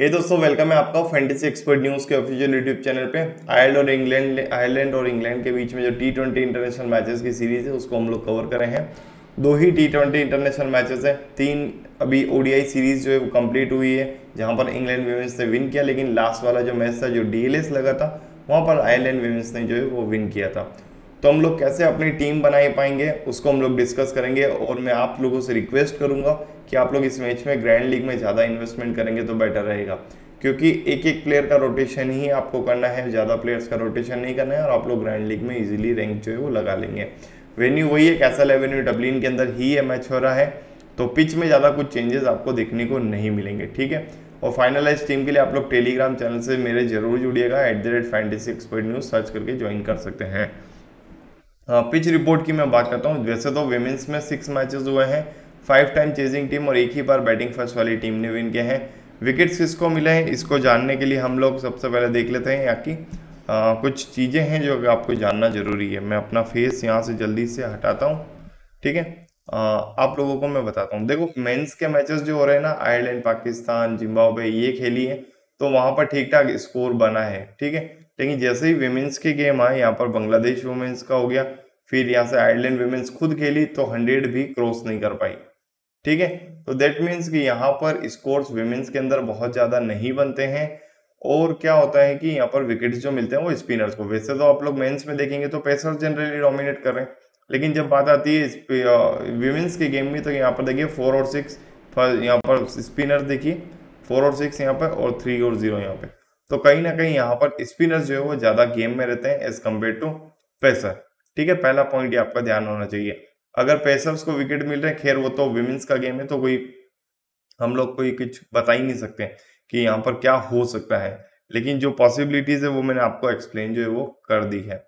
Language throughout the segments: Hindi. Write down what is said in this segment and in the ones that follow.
हे hey दोस्तों वेलकम है आपका फैंटेसी एक्सपर्ट न्यूज के ऑफिशियल यूट्यूब चैनल पे आयरलैंड और इंग्लैंड आयरलैंड और इंग्लैंड के बीच में जो टी ट्वेंटी इंटरनेशनल मैचेस की सीरीज है उसको हम लोग कवर करें हैं दो ही टी ट्वेंटी इंटरनेशनल मैचेस हैं तीन अभी ओडीआई सीरीज जो है वो कम्प्लीट हुई है जहाँ पर इंग्लैंड वीमेंस ने विन किया लेकिन लास्ट वाला जो मैच था जो डी लगा था वहाँ पर आयरलैंड वीमेंस ने जो है वो विन किया था तो हम लोग कैसे अपनी टीम बना पाएंगे उसको हम लोग डिस्कस करेंगे और मैं आप लोगों से रिक्वेस्ट करूंगा कि आप लोग इस मैच में ग्रैंड लीग में ज़्यादा इन्वेस्टमेंट करेंगे तो बेटर रहेगा क्योंकि एक एक प्लेयर का रोटेशन ही आपको करना है ज़्यादा प्लेयर्स का रोटेशन नहीं करना है और आप लोग ग्रैंड लीग में इजीली रैंक जो है वो लगा लेंगे वेन्यू वही है कैसा वेन्यू डब्लिन के अंदर ही ये मैच हो रहा है तो पिच में ज़्यादा कुछ चेंजेस आपको देखने को नहीं मिलेंगे ठीक है और फाइनलाइज टीम के लिए आप लोग टेलीग्राम चैनल से मेरे जरूर जुड़िएगा at the rate fantasy expert news search करके ज्वाइन कर सकते हैं पिच रिपोर्ट की मैं बात करता हूँ वैसे तो वेमेंस में सिक्स मैचेस हुए हैं फाइव टाइम चेजिंग टीम और एक ही बार बैटिंग फर्स्ट वाली टीम ने विन किए हैं विकेट्स किसको मिले हैं इसको जानने के लिए हम लोग सबसे पहले देख लेते हैं यहाँ की कुछ चीज़ें हैं जो आपको जानना ज़रूरी है मैं अपना फेस यहाँ से जल्दी से हटाता हूँ ठीक है आप लोगों को मैं बताता हूँ देखो मेंस के मैचेस जो हो रहे हैं ना आयरलैंड पाकिस्तान जिम्बाब्वे ये खेली है तो वहाँ पर ठीक ठाक स्कोर बना है ठीक है लेकिन जैसे ही वेमेंस की गेम आए यहाँ पर बांग्लादेश वुमेंस का हो गया फिर यहाँ से आयरलैंड वेमेंस खुद खेली तो हंड्रेड भी क्रॉस नहीं कर पाई ठीक है तो देट मीन्स कि यहाँ पर स्कोर्स वेमेंस के अंदर बहुत ज़्यादा नहीं बनते हैं और क्या होता है कि यहाँ पर विकेट्स जो मिलते हैं वो स्पिनर्स को वैसे तो आप लोग मेन्स में देखेंगे तो पेसर जनरली डोमिनेट कर रहे हैं लेकिन जब बात आती है वीमेंस uh, के गेम में तो यहाँ पर देखिए फोर और सिक्स यहाँ पर स्पिनर देखिए फोर और सिक्स यहाँ पर और थ्री और जीरो यहाँ पे तो कहीं ना कहीं यहाँ पर स्पिनर्स जो है वो ज़्यादा गेम में रहते हैं एज कम्पेयर टू पेसर ठीक है पहला पॉइंट ये आपका ध्यान होना चाहिए अगर पेसर्स को विकेट मिल रहे हैं खैर वो तो विमेंस का गेम है तो कोई हम लोग कोई कुछ बता ही नहीं सकते कि यहाँ पर क्या हो सकता है लेकिन जो पॉसिबिलिटीज है वो मैंने आपको एक्सप्लेन जो है वो कर दी है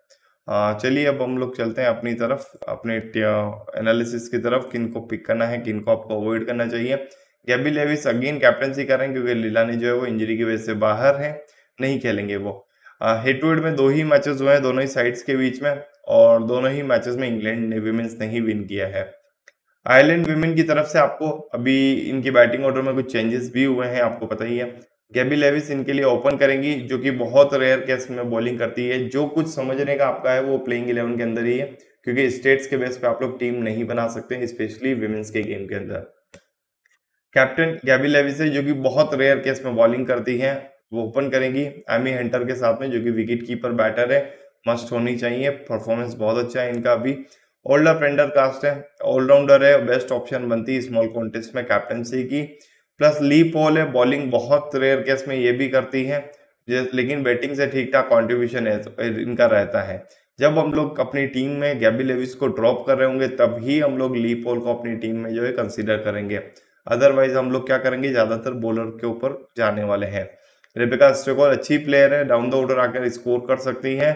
चलिए अब हम लोग चलते हैं अपनी तरफ अपने एनालिसिस की तरफ किनको पिक करना है किनको आपको अवॉइड करना चाहिए गैबी लेविस अगेन कैप्टनसी कर रहे हैं क्योंकि लीलानी जो है वो इंजरी की वजह से बाहर है नहीं खेलेंगे वो हेड टू हेड में दो ही मैचेस हुए हैं दोनों ही साइड्स के बीच में और दोनों ही मैचेस में इंग्लैंड ने विमेंस ने ही विन किया है आयरलैंड विमेन की तरफ से आपको अभी इनकी बैटिंग ऑर्डर में कुछ चेंजेस भी हुए हैं आपको पता ही है गैबी लेविस इनके लिए ओपन करेंगी जो कि बहुत रेयर केस में बॉलिंग करती है जो कुछ समझने का आपका है वो प्लेइंग इलेवन के अंदर ही है क्योंकि स्टेट्स के बेस पे आप लोग टीम नहीं बना सकते स्पेशली विमेंस के गेम के अंदर कैप्टन गैबी लेविसे जो कि बहुत रेयर केस में बॉलिंग करती हैं वो ओपन करेंगी एमी हंटर के साथ में जो कि विकेट कीपर बैटर है मस्ट होनी चाहिए परफॉर्मेंस बहुत अच्छा है इनका अभी ओल्डर पेंडर कास्ट है ऑलराउंडर है बेस्ट ऑप्शन बनती है स्मॉल कॉन्टेस्ट में कैप्टनसी की प्लस ली पॉल है बॉलिंग बहुत रेयर केस में ये भी करती है लेकिन बैटिंग से ठीक ठाक कॉन्ट्रीब्यूशन है तो इनका रहता है जब हम लोग अपनी टीम में गैबी लेविस को ड्रॉप कर रहे होंगे ही हम लोग ली पॉल को अपनी टीम में जो है कंसिडर करेंगे अदरवाइज हम लोग क्या करेंगे ज्यादातर बॉलर के ऊपर जाने वाले हैं रेबिका स्टेकोर अच्छी प्लेयर है डाउन द ऑर्डर आकर स्कोर कर सकती है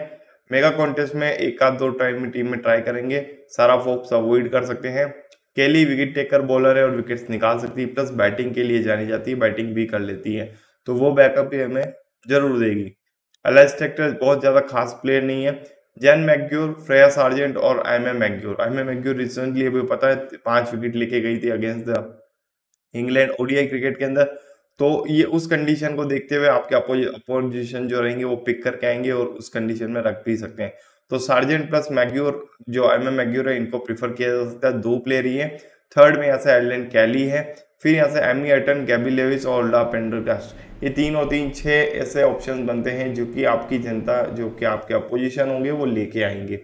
मेगा कॉन्टेस्ट में एक आध दो टाइम टीम में ट्राई करेंगे सारा फोप्स अवॉइड कर सकते हैं केली विकेट टेकर बॉलर है और विकेट्स निकाल सकती है प्लस बैटिंग के लिए जानी जाती है बैटिंग भी कर लेती है तो वो बैकअप भी हमें जरूर देगी अलाइस टेक्टर बहुत ज़्यादा खास प्लेयर नहीं है जैन मैग्योर फ्रेया सार्जेंट और Aimee Maguire Aimee Maguire recently अभी पता है पांच विकेट लेके गई थी against the England ODI cricket के अंदर तो ये उस कंडीशन को देखते हुए आपके अपोजिशन जो रहेंगे वो पिक करके आएंगे और उस कंडीशन में रख भी सकते हैं तो सार्जेंट प्लस मैग्योर जो एम एम मैग्योर है इनको प्रीफर किया जा सकता है दो प्लेयर ही है थर्ड में यहाँ से एडलैंड कैली है फिर यहाँ से एमी एटन गैबी लेविस और ला पेंडरकास्ट ये तीन और तीन छः ऐसे ऑप्शन बनते हैं जो कि आपकी जनता जो कि आपके अपोजिशन होंगे वो लेके आएंगे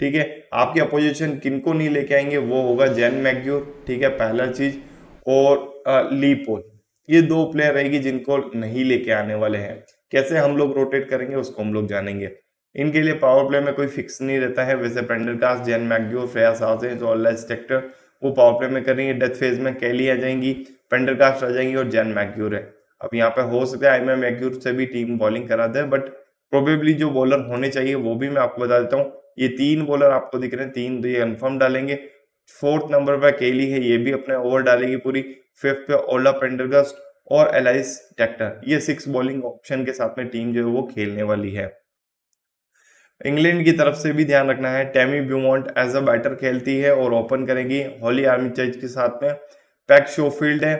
ठीक है आपके अपोजिशन किनको नहीं लेके आएंगे वो होगा जैन मैग्योर ठीक है पहला चीज़ और ली पोल ये दो प्लेयर रहेगी जिनको नहीं लेके आने वाले हैं कैसे हम लोग रोटेट करेंगे उसको हम लोग जानेंगे इनके लिए पावर प्ले में कोई फिक्स नहीं रहता है वैसे पेंडरकास्ट जैन मैगड्यू फ्रेया वो पावर प्ले में करेंगे डेथ फेज में कैली आ जाएंगी पेंडरकास्ट आ जाएंगी और जैन मैग्यूर है अब यहाँ पे हो सकता है आई मैग्यूर से भी टीम बॉलिंग करा दे बट प्रोबेबली जो बॉलर होने चाहिए वो भी मैं आपको बता देता हूँ ये तीन बॉलर आपको दिख रहे हैं तीन तो ये कन्फर्म डालेंगे फोर्थ नंबर पर केली है ये भी अपने ओवर डालेगी पूरी फिफ्थ पे ओला पेंडरगस्ट और एलाइस टेक्टर ये सिक्स बॉलिंग ऑप्शन के साथ में टीम जो है वो खेलने वाली है इंग्लैंड की तरफ से भी ध्यान रखना है Tammy Beaumont as a batter खेलती है और ओपन करेंगी हॉली आर्मी चर्च के साथ में पैक शोफील्ड है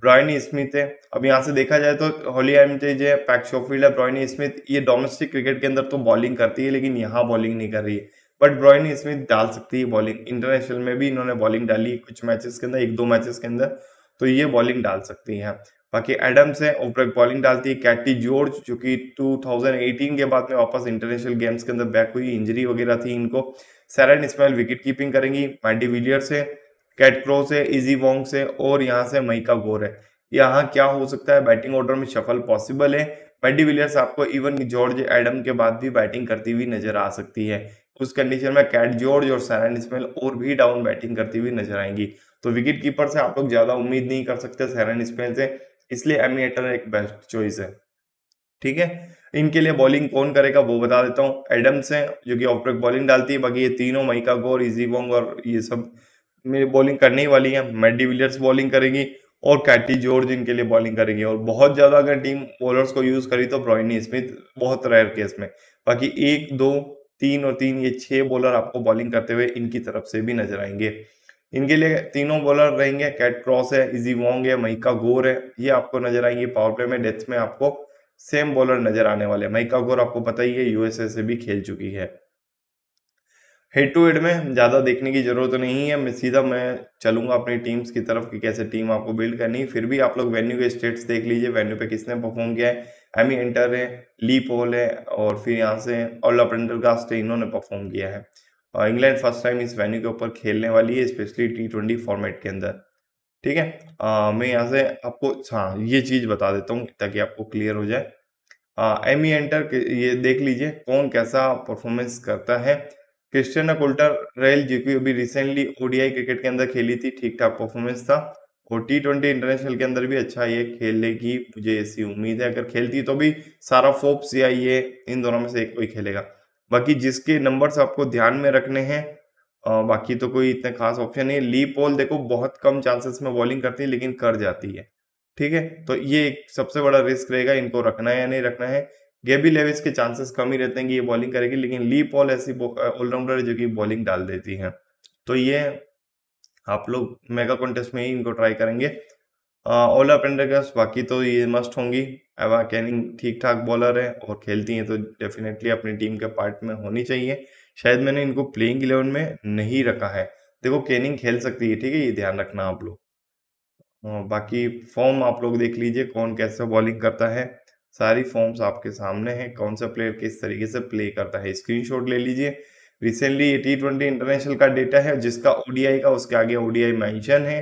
ब्रॉयनी स्मिथ है अब यहाँ से देखा जाए तो हॉली चर्च है पैक शोफील्ड है ब्रॉयनी स्मिथ ये डोमेस्टिक क्रिकेट के अंदर तो बॉलिंग करती है लेकिन यहाँ बॉलिंग नहीं कर रही है बट ब्रॉयन इसमें डाल सकती है बॉलिंग इंटरनेशनल में भी इन्होंने बॉलिंग डाली कुछ मैचेस के अंदर एक दो मैचेस के अंदर तो ये बॉलिंग डाल सकती है बाकी एडम्स है ऊपर बॉलिंग डालती है कैटी जॉर्ज जो कि 2018 के बाद में वापस इंटरनेशनल गेम्स के अंदर बैक हुई इंजरी वगैरह थी इनको सैरन इसमाइल विकेट कीपिंग करेंगी मैडी विलियर्स है कैट क्रोस है इजी वोंग से और यहाँ से मईका गोर है यहाँ क्या हो सकता है बैटिंग ऑर्डर में शफल पॉसिबल है पैडी विलियर्स आपको इवन जॉर्ज एडम के बाद भी बैटिंग करती हुई नजर आ सकती है उस कंडीशन में कैट जॉर्ज और सैरन स्मेल और भी डाउन बैटिंग करती हुई नजर आएंगी तो विकेट कीपर से आप लोग ज्यादा उम्मीद नहीं कर सकते सैरन स्मेल से इसलिए एमी एटर एक बेस्ट चॉइस है ठीक है इनके लिए बॉलिंग कौन करेगा वो बता देता हूँ एडम्स हैं जो कि ऑफ ब्रेक बॉलिंग डालती है बाकी ये तीनों माइका गोर इजी वोंग और ये सब मेरी बॉलिंग करने ही वाली है मैडी विलियर्स बॉलिंग करेगी और कैटी जॉर्ज इनके लिए बॉलिंग करेंगे और बहुत ज्यादा अगर टीम बॉलर्स को यूज करी तो ब्रॉइनी स्मिथ बहुत रेयर केस में बाकी एक दो तीन और तीन ये छह बॉलर आपको बॉलिंग करते हुए इनकी तरफ से भी नजर आएंगे इनके लिए तीनों बॉलर रहेंगे कैट क्रॉस है इजी वोंग है मईका गोर है ये आपको नजर आएंगे पावर प्ले में डेथ में आपको सेम बॉलर नजर आने वाले मईका गोर आपको पता ही है यूएसए से भी खेल चुकी है हेड टू हेड में ज़्यादा देखने की ज़रूरत तो नहीं है मैं सीधा मैं चलूँगा अपनी टीम्स की तरफ कि कैसे टीम आपको बिल्ड करनी है फिर भी आप लोग वेन्यू के स्टेट्स देख लीजिए वेन्यू पे किसने परफॉर्म किया है एमी इंटर है ली पोल है और फिर यहाँ से और लपेंडर कास्ट है इन्होंने परफॉर्म किया है और इंग्लैंड फर्स्ट टाइम इस वेन्यू के ऊपर खेलने वाली है स्पेशली टी ट्वेंटी फॉर्मेट के अंदर ठीक है आ, मैं यहाँ से आपको हाँ ये चीज़ बता देता हूँ ताकि आपको क्लियर हो जाए एम ई एंटर ये देख लीजिए कौन कैसा परफॉर्मेंस करता है क्रिस्टियन कोल्टर रेल जो अभी रिसेंटली ओडीआई क्रिकेट के अंदर खेली थी ठीक ठाक परफॉर्मेंस था और टी ट्वेंटी इंटरनेशनल के अंदर भी अच्छा ये खेलेगी मुझे ऐसी उम्मीद है अगर खेलती तो भी सारा फोप्स या ये इन दोनों में से एक कोई खेलेगा बाकी जिसके नंबर्स आपको ध्यान में रखने हैं बाकी तो कोई इतना खास ऑप्शन नहीं ली पोल देखो बहुत कम चांसेस में बॉलिंग करती है लेकिन कर जाती है ठीक है तो ये एक सबसे बड़ा रिस्क रहेगा इनको रखना है या नहीं रखना है गेबी लेविस के चांसेस कम ही रहते हैं कि ये बॉलिंग करेगी लेकिन ली पॉल ऐसी ऑलराउंडर है जो कि बॉलिंग डाल देती है तो ये आप लोग मेगा कॉन्टेस्ट में ही इनको ट्राई करेंगे ओला अप बाकी तो ये मस्ट होंगी एवा कैनिंग ठीक ठाक बॉलर है और खेलती हैं तो डेफिनेटली अपनी टीम के पार्ट में होनी चाहिए शायद मैंने इनको प्लेइंग इलेवन में नहीं रखा है देखो कैनिंग खेल सकती है ठीक है ये ध्यान रखना आप लोग बाकी फॉर्म आप लोग देख लीजिए कौन कैसे बॉलिंग करता है सारी फॉर्म्स आपके सामने हैं कौन सा प्लेयर किस तरीके से प्ले करता है स्क्रीनशॉट ले लीजिए रिसेंटली टी ट्वेंटी इंटरनेशनल का डेटा है जिसका ओडीआई का उसके आगे ओडीआई मेंशन है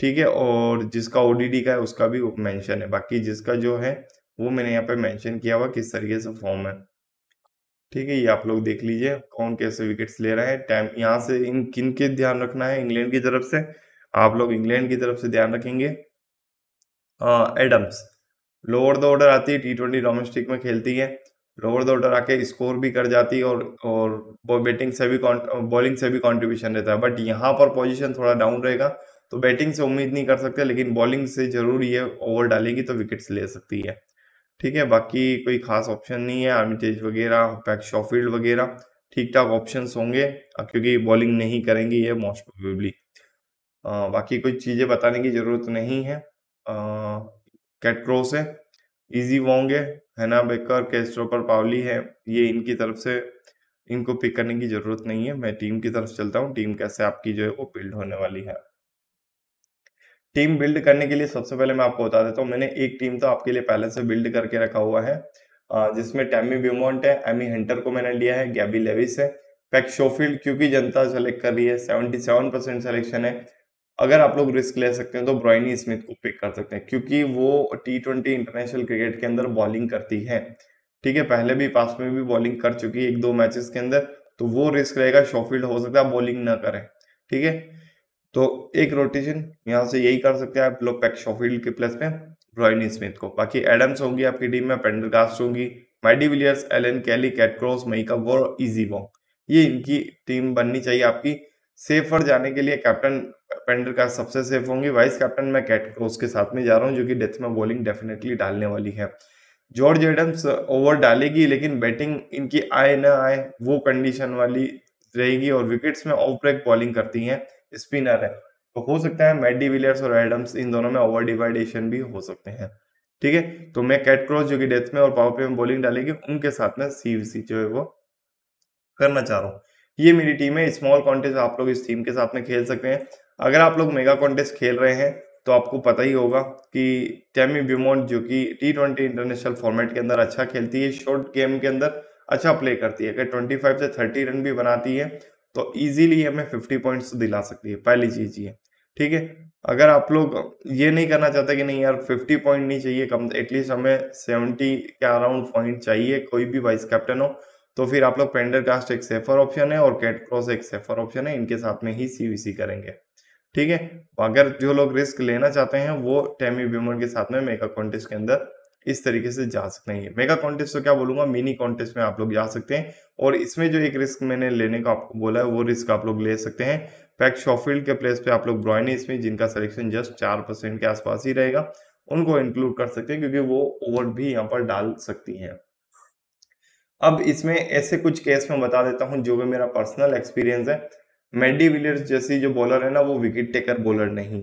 ठीक है और जिसका ओडीडी का है उसका भी मेंशन है बाकी जिसका जो है वो मैंने यहाँ पे मेंशन किया हुआ किस तरीके से फॉर्म है ठीक है ये आप लोग देख लीजिए कौन कैसे विकेट्स ले रहे हैं टाइम यहाँ से इन किन के ध्यान रखना है इंग्लैंड की तरफ से आप लोग इंग्लैंड की तरफ से ध्यान रखेंगे एडम्स लोअर द ऑर्डर आती है टी ट्वेंटी डोमेस्टिक में खेलती है लोअर द ऑर्डर आके स्कोर भी कर जाती है और और बैटिंग से भी बॉलिंग से भी कॉन्ट्रीब्यूशन रहता है बट यहाँ पर पोजिशन थोड़ा डाउन रहेगा तो बैटिंग से उम्मीद नहीं कर सकते लेकिन बॉलिंग से जरूर ये ओवर डालेगी तो विकेट्स ले सकती है ठीक है बाकी कोई खास ऑप्शन नहीं है आर्मिटेज वगैरह पैक शॉफील्ड वगैरह ठीक ठाक ऑप्शन होंगे क्योंकि बॉलिंग नहीं करेंगी ये मोस्ट प्रोबेबली बाकी कोई चीज़ें बताने की ज़रूरत नहीं है आ, कैटक्रोस है इजी वोंग है हैना बेकर कैस्ट्रोपर पावली है ये इनकी तरफ से इनको पिक करने की जरूरत नहीं है मैं टीम की तरफ चलता हूँ टीम कैसे आपकी जो है वो बिल्ड होने वाली है टीम बिल्ड करने के लिए सबसे पहले मैं आपको बता देता हूँ मैंने एक टीम तो आपके लिए पहले से बिल्ड करके रखा हुआ है जिसमें टैमी ब्यूमोंट है एमी हंटर को मैंने लिया है गैबी लेविस है पैक शोफील्ड क्योंकि जनता सेलेक्ट कर रही है सेवेंटी परसेंट सेलेक्शन है अगर आप लोग रिस्क ले सकते हैं तो ब्रॉयनी स्मिथ को पिक कर सकते हैं क्योंकि वो टी ट्वेंटी इंटरनेशनल क्रिकेट के अंदर बॉलिंग करती है ठीक है पहले भी पास में भी बॉलिंग कर चुकी है एक दो मैचेस के अंदर तो वो रिस्क रहेगा शॉफील्ड हो सकता है बॉलिंग ना करें ठीक है तो एक रोटेशन यहाँ से यही कर सकते हैं आप लोग पैक शोफील्ड के प्लस में रॉयनी स्मिथ को बाकी एडम्स होंगी आपकी टीम में पेंडरकास्ट होगी Mady Villiers Alan Kelly Kate Cross मई का वो इजी वॉन्ग ये इनकी टीम बननी चाहिए आपकी सेफर जाने के लिए कैप्टन पेंडर का सबसे सेफ होंगी वाइस कैप्टन मैं कैट क्रोस के साथ में जा रहा हूँ जो कि डेथ में बॉलिंग डेफिनेटली डालने वाली है जॉर्ज एडम्स ओवर डालेगी लेकिन बैटिंग इनकी आए ना आए वो कंडीशन वाली रहेगी और विकेट्स में ऑफ ब्रेक बॉलिंग करती हैं स्पिनर है तो हो सकता है मैडी विलियर्स और एडम्स इन दोनों में ओवर डिवाइडेशन भी हो सकते हैं ठीक है तो मैं कैट क्रॉस जो कि डेथ में और पावर प्ले में बॉलिंग डालेगी उनके साथ में सी जो है वो करना चाह रहा हूँ ये मेरी टीम है स्मॉल कॉन्टेस्ट आप लोग इस टीम के साथ में खेल सकते हैं अगर आप लोग मेगा कॉन्टेस्ट खेल रहे हैं तो आपको पता ही होगा कि टैमी ब्यूमोट जो कि टी ट्वेंटी इंटरनेशनल फॉर्मेट के अंदर अच्छा खेलती है शॉर्ट गेम के अंदर अच्छा प्ले करती है अगर ट्वेंटी फाइव से थर्टी रन भी बनाती है तो ईजिली हमें फिफ्टी पॉइंट्स दिला सकती है पहली चीज़ ये ठीक है अगर आप लोग ये नहीं करना चाहते कि नहीं यार फिफ्टी पॉइंट नहीं चाहिए कम एटलीस्ट हमें सेवेंटी के अराउंड पॉइंट चाहिए कोई भी वाइस कैप्टन हो तो फिर आप लोग पेंडर कास्ट एक सेफर ऑप्शन है और कैट क्रॉस एक सेफर ऑप्शन है इनके साथ में ही सीवीसी करेंगे ठीक है अगर जो लोग रिस्क लेना चाहते हैं वो टेमी ब्यूमर के साथ में मेगा कॉन्टेस्ट के अंदर इस तरीके से जा सकते हैं मेगा कॉन्टेस्ट तो क्या बोलूंगा मिनी कॉन्टेस्ट में आप लोग जा सकते हैं और इसमें जो एक रिस्क मैंने लेने का आपको बोला है वो रिस्क आप लोग ले सकते हैं पैक शॉफील्ड के प्लेस पे आप लोग ब्रॉयनी इसमें जिनका सिलेक्शन जस्ट चार परसेंट के आसपास ही रहेगा उनको इंक्लूड कर सकते हैं क्योंकि वो ओवर भी यहाँ पर डाल सकती हैं अब इसमें ऐसे कुछ केस में बता देता हूँ जो भी मेरा पर्सनल एक्सपीरियंस है मेडी विलियर्स जैसी जो बॉलर है ना वो विकेट टेकर बॉलर नहीं है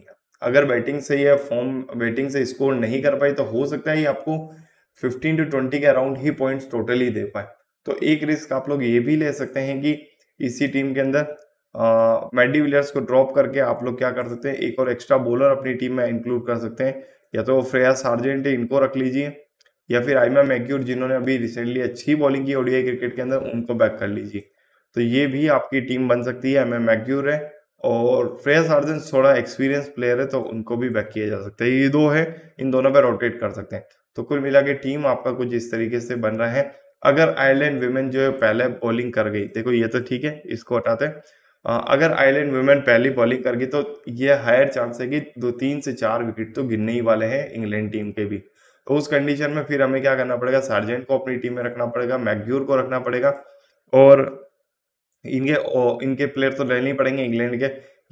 अगर बैटिंग से या फॉर्म बैटिंग से स्कोर नहीं कर पाई तो हो सकता है आपको 15 टू 20 के अराउंड ही पॉइंट्स टोटली दे पाए तो एक रिस्क आप लोग ये भी ले सकते हैं कि इसी टीम के अंदर मैडी विलियर्स को ड्रॉप करके आप लोग क्या कर सकते हैं एक और एक्स्ट्रा बॉलर अपनी टीम में इंक्लूड कर सकते हैं या तो फ्रेया सार्जेंट इनको रख लीजिए या फिर आईमा मैक्यूर जिन्होंने अभी रिसेंटली अच्छी बॉलिंग की ओडीआई क्रिकेट के अंदर उनको बैक कर लीजिए तो ये भी आपकी टीम बन सकती है एम एम मैक्यूर है और फ्रेस आर्जन थोड़ा एक्सपीरियंस प्लेयर है तो उनको भी बैक किया जा सकता है ये दो है इन दोनों पर रोटेट कर सकते हैं तो कुल मिला के टीम आपका कुछ इस तरीके से बन रहा है अगर आयरलैंड वुमेन जो है पहले बॉलिंग कर गई देखो ये तो ठीक है इसको हटाते हैं अगर आयरलैंड वुमेन पहली बॉलिंग कर गई तो ये हायर चांस है कि दो तीन से चार विकेट तो गिरने ही वाले हैं इंग्लैंड टीम के भी तो उस कंडीशन में फिर हमें क्या करना पड़ेगा सार्जेंट को अपनी टीम में रखना पड़ेगा मैग्यूर को रखना पड़ेगा और इनके इनके प्लेयर तो रहने ही पड़ेंगे इंग्लैंड के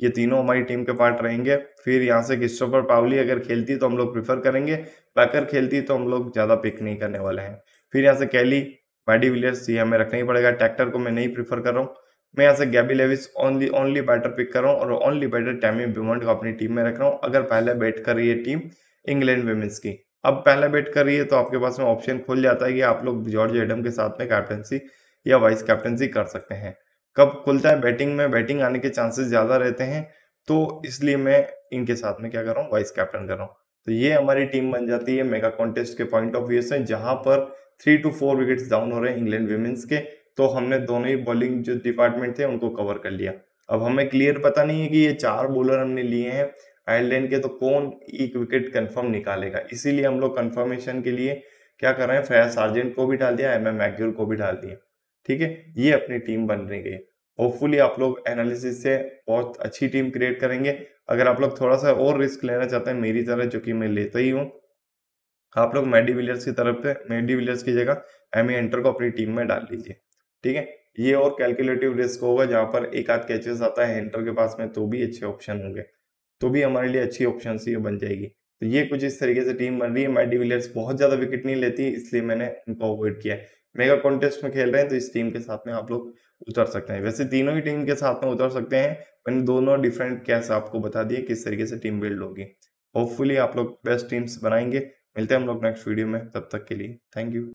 ये तीनों हमारी टीम के पार्ट रहेंगे फिर यहाँ से पर पावली अगर खेलती तो हम लोग प्रीफर करेंगे पैकर खेलती तो हम लोग ज़्यादा पिक नहीं करने वाले हैं फिर यहाँ से कैली मैडी विलियर्स ये हमें रखना ही पड़ेगा ट्रैक्टर को मैं नहीं प्रीफर कर रहा हूँ मैं यहाँ से Gaby Lewis only only batter pick कर रहा हूँ और ओनली बैटर टैमी ब्यूमंट को अपनी टीम में रख रहा हूँ अगर पहले बैठ कर ये टीम इंग्लैंड वेमेंस की अब पहला बेट कर रही है तो आपके पास में ऑप्शन खुल जाता है कि आप लोग जॉर्ज एडम के साथ में कैप्टनसी या वाइस कैप्टनसी कर सकते हैं कब खुलता है बैटिंग में बैटिंग आने के चांसेस ज़्यादा रहते हैं तो इसलिए मैं इनके साथ में क्या कर रहा हूँ वाइस कैप्टन कर रहा हूँ तो ये हमारी टीम बन जाती है मेगा कॉन्टेस्ट के पॉइंट ऑफ व्यू से जहां पर three to four wickets down हो रहे हैं इंग्लैंड वीमेंस के तो हमने दोनों ही बॉलिंग जो डिपार्टमेंट थे उनको कवर कर लिया अब हमें क्लियर पता नहीं है कि ये चार बॉलर हमने लिए हैं आयरलैंड के तो कौन एक विकेट कंफर्म निकालेगा इसीलिए हम लोग कंफर्मेशन के लिए क्या कर रहे हैं फ्रेया सार्जेंट को भी डाल दिया एम एम मैग्यूर को भी डाल दिया ठीक है ये अपनी टीम बन रही है होपफुली आप लोग एनालिसिस से बहुत अच्छी टीम क्रिएट करेंगे अगर आप लोग थोड़ा सा और रिस्क लेना चाहते हैं मेरी तरह जो कि मैं लेता ही हूँ आप लोग मेडी विलियर्स की तरफ से मेडी विलियर्स की जगह ए एंटर को अपनी टीम में डाल लीजिए ठीक है ये और कैलकुलेटिव रिस्क होगा जहाँ पर एक आध कैचेस आता है एंटर के पास में तो भी अच्छे ऑप्शन होंगे तो भी हमारे लिए अच्छी ऑप्शन सी बन जाएगी तो ये कुछ इस तरीके से टीम बन रही है मैट विलियर्स बहुत ज़्यादा विकेट नहीं लेती इसलिए मैंने उनको अवॉइड किया है मेगा कॉन्टेस्ट में खेल रहे हैं तो इस टीम के साथ में आप लोग उतर सकते हैं वैसे तीनों ही टीम के साथ में उतर सकते हैं मैंने दोनों डिफरेंट कैस आपको बता दिए किस तरीके से टीम बिल्ड होगी होपफुली आप लोग बेस्ट टीम्स बनाएंगे मिलते हैं हम लोग नेक्स्ट वीडियो में तब तक के लिए थैंक यू